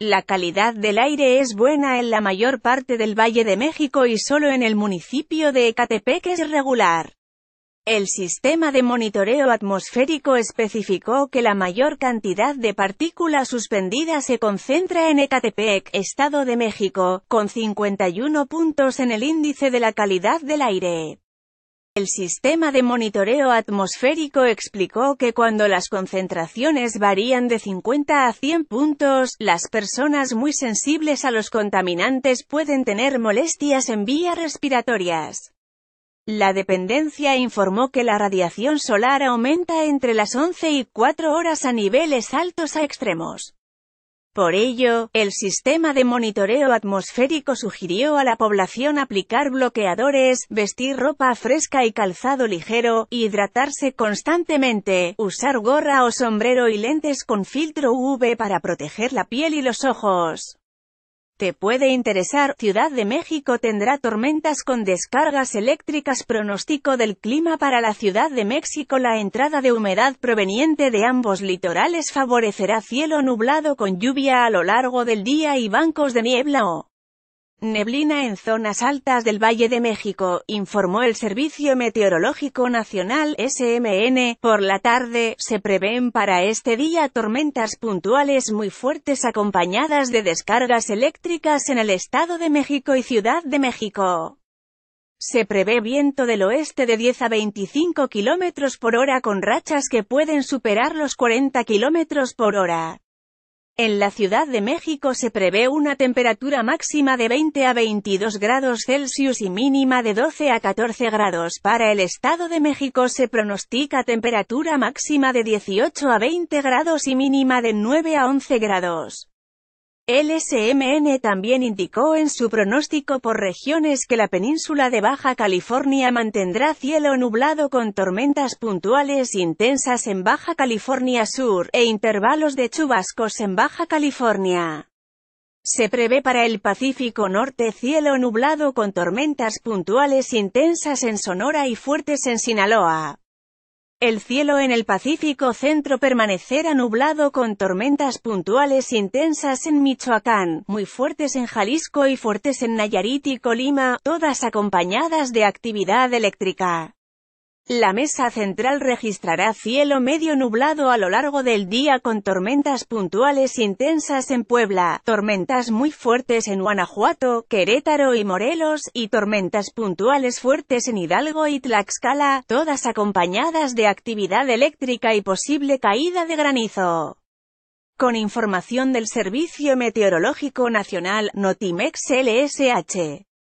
La calidad del aire es buena en la mayor parte del Valle de México y solo en el municipio de Ecatepec es regular. El sistema de monitoreo atmosférico especificó que la mayor cantidad de partículas suspendidas se concentra en Ecatepec, Estado de México, con 51 puntos en el índice de la calidad del aire. El sistema de monitoreo atmosférico explicó que cuando las concentraciones varían de 50 a 100 puntos, las personas muy sensibles a los contaminantes pueden tener molestias en vías respiratorias. La dependencia informó que la radiación solar aumenta entre las 11 y 4 horas a niveles altos a extremos. Por ello, el sistema de monitoreo atmosférico sugirió a la población aplicar bloqueadores, vestir ropa fresca y calzado ligero, hidratarse constantemente, usar gorra o sombrero y lentes con filtro UV para proteger la piel y los ojos. Te puede interesar, Ciudad de México tendrá tormentas con descargas eléctricas Pronóstico del clima para la Ciudad de México La entrada de humedad proveniente de ambos litorales favorecerá cielo nublado con lluvia a lo largo del día y bancos de niebla o Neblina en zonas altas del Valle de México, informó el Servicio Meteorológico Nacional SMN. Por la tarde, se prevén para este día tormentas puntuales muy fuertes acompañadas de descargas eléctricas en el Estado de México y Ciudad de México. Se prevé viento del oeste de 10 a 25 km por hora con rachas que pueden superar los 40 km por hora. En la Ciudad de México se prevé una temperatura máxima de 20 a 22 grados Celsius y mínima de 12 a 14 grados. Para el Estado de México se pronostica temperatura máxima de 18 a 20 grados y mínima de 9 a 11 grados. LSMN también indicó en su pronóstico por regiones que la península de Baja California mantendrá cielo nublado con tormentas puntuales intensas en Baja California Sur, e intervalos de chubascos en Baja California. Se prevé para el Pacífico Norte cielo nublado con tormentas puntuales intensas en Sonora y fuertes en Sinaloa. El cielo en el Pacífico Centro permanecerá nublado con tormentas puntuales intensas en Michoacán, muy fuertes en Jalisco y fuertes en Nayarit y Colima, todas acompañadas de actividad eléctrica. La mesa central registrará cielo medio nublado a lo largo del día con tormentas puntuales intensas en Puebla, tormentas muy fuertes en Guanajuato, Querétaro y Morelos, y tormentas puntuales fuertes en Hidalgo y Tlaxcala, todas acompañadas de actividad eléctrica y posible caída de granizo. Con información del Servicio Meteorológico Nacional, Notimex LSH.